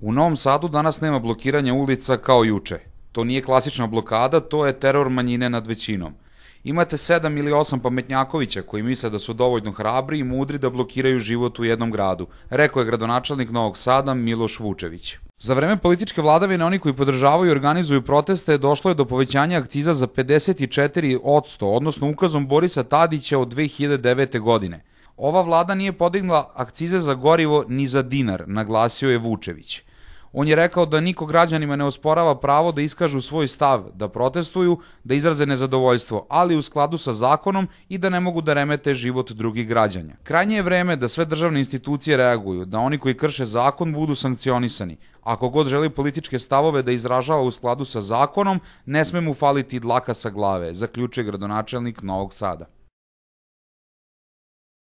U Novom Sadu danas nema blokiranja ulica kao juče. To nije klasična blokada, to je teror manjine nad većinom. Imate sedam ili osam pametnjakovića koji misle da su dovoljno hrabri i mudri da blokiraju život u jednom gradu, rekao je gradonačelnik Novog Sada Miloš Vučević. Za vreme političke vladavine oni koji podržavaju i organizuju proteste došlo je do povećanja akciza za 54%, odnosno ukazom Borisa Tadića od 2009. godine. Ova vlada nije podigla akcize za gorivo ni za dinar, naglasio je Vučević. On je rekao da niko građanima ne osporava pravo da iskažu svoj stav, da protestuju, da izraze nezadovoljstvo, ali u skladu sa zakonom i da ne mogu da remete život drugih građanja. Krajnje je vreme da sve državne institucije reaguju, da oni koji krše zakon budu sankcionisani, Ako god želi političke stavove da izražava u skladu sa zakonom, ne sme mu faliti dlaka sa glave, zaključuje gradonačelnik Novog Sada.